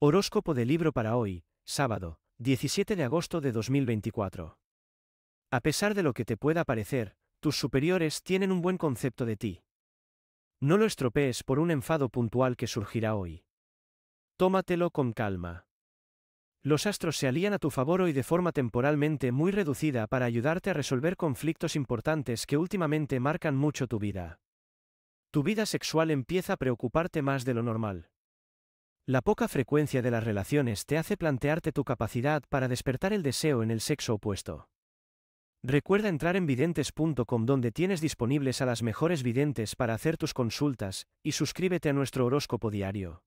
Horóscopo de libro para hoy, sábado, 17 de agosto de 2024. A pesar de lo que te pueda parecer, tus superiores tienen un buen concepto de ti. No lo estropees por un enfado puntual que surgirá hoy. Tómatelo con calma. Los astros se alían a tu favor hoy de forma temporalmente muy reducida para ayudarte a resolver conflictos importantes que últimamente marcan mucho tu vida. Tu vida sexual empieza a preocuparte más de lo normal. La poca frecuencia de las relaciones te hace plantearte tu capacidad para despertar el deseo en el sexo opuesto. Recuerda entrar en videntes.com donde tienes disponibles a las mejores videntes para hacer tus consultas, y suscríbete a nuestro horóscopo diario.